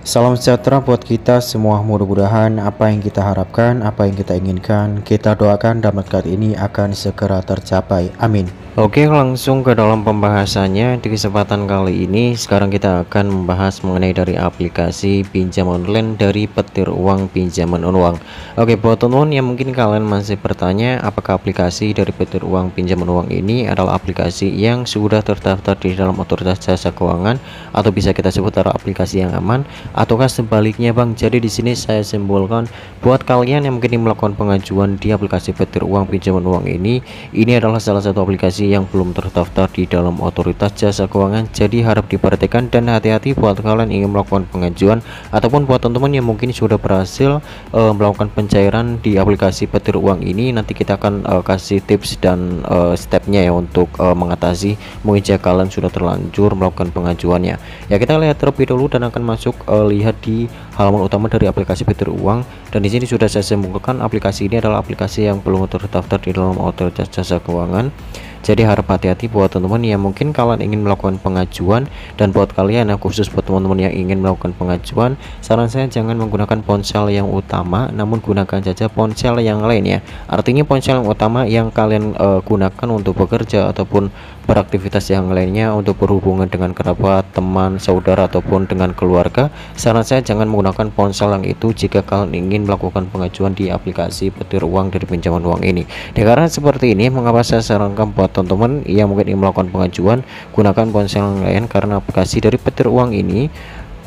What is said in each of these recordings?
Salam sejahtera buat kita semua mudah-mudahan apa yang kita harapkan, apa yang kita inginkan, kita doakan dalam dekat ini akan segera tercapai. Amin. Oke langsung ke dalam pembahasannya di kesempatan kali ini sekarang kita akan membahas mengenai dari aplikasi pinjam online dari petir uang pinjaman uang Oke buat teman teman yang mungkin kalian masih bertanya apakah aplikasi dari petir uang pinjaman uang ini adalah aplikasi yang sudah terdaftar di dalam otoritas jasa keuangan atau bisa kita sebut adalah aplikasi yang aman ataukah sebaliknya Bang. Jadi di sini saya simbolkan buat kalian yang mungkin melakukan pengajuan di aplikasi petir uang pinjaman uang ini, ini adalah salah satu aplikasi yang belum terdaftar di dalam otoritas jasa keuangan. Jadi harap diperhatikan dan hati-hati buat kalian ingin melakukan pengajuan ataupun buat teman-teman yang mungkin sudah berhasil uh, melakukan pencairan di aplikasi petir uang ini. Nanti kita akan uh, kasih tips dan uh, stepnya ya untuk uh, mengatasi mungkin jika kalian sudah terlanjur melakukan pengajuannya. Ya kita lihat terlebih dulu dan akan masuk uh, lihat di halaman utama dari aplikasi fitur Uang dan di sini sudah saya sembunyikan aplikasi ini adalah aplikasi yang belum terdaftar di dalam hotel Jasa Keuangan jadi harap hati-hati buat teman-teman yang mungkin kalian ingin melakukan pengajuan dan buat kalian yang khusus buat teman-teman yang ingin melakukan pengajuan saran saya jangan menggunakan ponsel yang utama namun gunakan saja ponsel yang lain ya artinya ponsel yang utama yang kalian uh, gunakan untuk bekerja ataupun beraktivitas yang lainnya untuk berhubungan dengan kerabat teman saudara ataupun dengan keluarga saran saya jangan menggunakan ponsel yang itu jika kalian ingin melakukan pengajuan di aplikasi petir uang dari pinjaman uang ini ya, seperti ini mengapa saya sarankan buat buat teman-teman yang mungkin ingin melakukan pengajuan gunakan ponsel lain karena aplikasi dari petir uang ini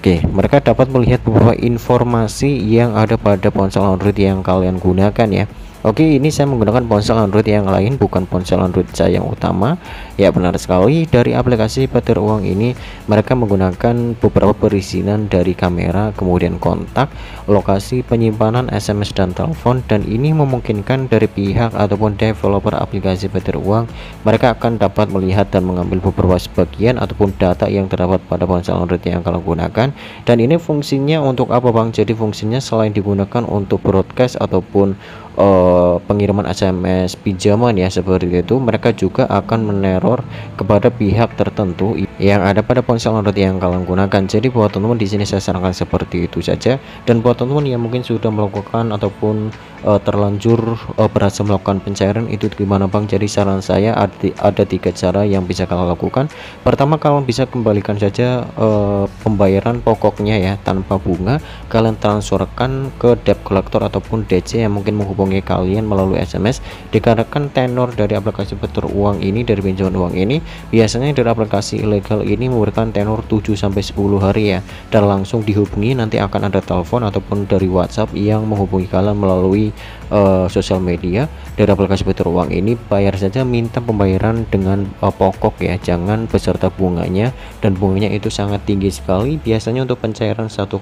Oke, mereka dapat melihat beberapa informasi yang ada pada ponsel Android yang kalian gunakan ya. Oke, ini saya menggunakan ponsel Android yang lain, bukan ponsel Android saya yang utama. Ya, benar sekali dari aplikasi Petir Uang ini, mereka menggunakan beberapa perizinan dari kamera, kemudian kontak, lokasi penyimpanan SMS dan telepon dan ini memungkinkan dari pihak ataupun developer aplikasi Petir Uang, mereka akan dapat melihat dan mengambil beberapa sebagian ataupun data yang terdapat pada ponsel Android yang kalian gunakan. Dan ini fungsinya untuk apa, Bang? Jadi fungsinya selain digunakan untuk broadcast ataupun uh, Eh, pengiriman SMS pinjaman ya seperti itu mereka juga akan meneror kepada pihak tertentu yang ada pada ponsel Android yang kalian gunakan jadi buat teman-teman di sini saya sarankan seperti itu saja dan buat teman-teman yang mungkin sudah melakukan ataupun uh, terlanjur uh, berhasil melakukan pencairan itu gimana Bang jadi saran saya ada, ada tiga cara yang bisa kalian lakukan pertama kalian bisa kembalikan saja uh, pembayaran pokoknya ya tanpa bunga kalian transferkan ke debt collector ataupun DC yang mungkin menghubungi kalian kalian melalui SMS dikarenakan tenor dari aplikasi petur uang ini dari pinjaman uang ini biasanya dari aplikasi ilegal ini memberikan tenor 7 sampai 10 hari ya dan langsung dihubungi nanti akan ada telepon ataupun dari WhatsApp yang menghubungi kalian melalui uh, sosial media dari aplikasi petur uang ini bayar saja minta pembayaran dengan uh, pokok ya jangan beserta bunganya dan bunganya itu sangat tinggi sekali biasanya untuk pencairan 1,8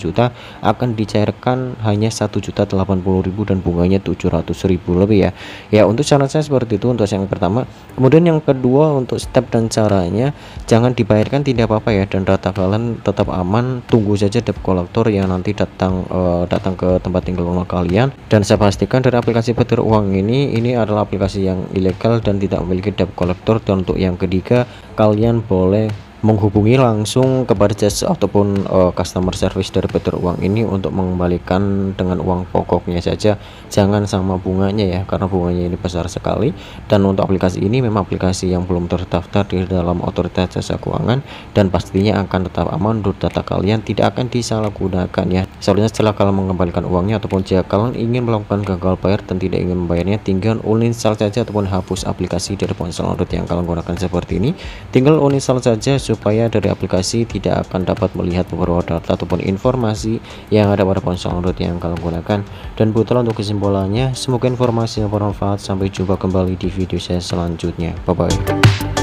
juta akan dicairkan hanya 1 juta 80 ribu dan bunganya 700 ribu lebih ya ya untuk saran saya seperti itu untuk yang pertama kemudian yang kedua untuk step dan caranya jangan dibayarkan tidak apa-apa ya dan rata kalian tetap aman tunggu saja debt collector yang nanti datang uh, datang ke tempat tinggal rumah kalian dan saya pastikan dari aplikasi petir uang ini ini adalah aplikasi yang ilegal dan tidak memiliki debt collector dan untuk yang ketiga kalian boleh menghubungi langsung ke purchase ataupun uh, customer service dari Peter Uang ini untuk mengembalikan dengan uang pokoknya saja jangan sama bunganya ya karena bunganya ini besar sekali dan untuk aplikasi ini memang aplikasi yang belum terdaftar di dalam otoritas jasa keuangan dan pastinya akan tetap aman untuk data kalian tidak akan disalahgunakan ya soalnya setelah kalian mengembalikan uangnya ataupun jika kalian ingin melakukan gagal bayar dan tidak ingin membayarnya tinggal uninstall saja ataupun hapus aplikasi dari ponsel Android yang kalian gunakan seperti ini tinggal uninstall saja supaya dari aplikasi tidak akan dapat melihat beberapa data ataupun informasi yang ada pada ponsel Android yang kalian gunakan dan butuh untuk kesimpulannya semoga informasi yang bermanfaat sampai jumpa kembali di video saya selanjutnya bye bye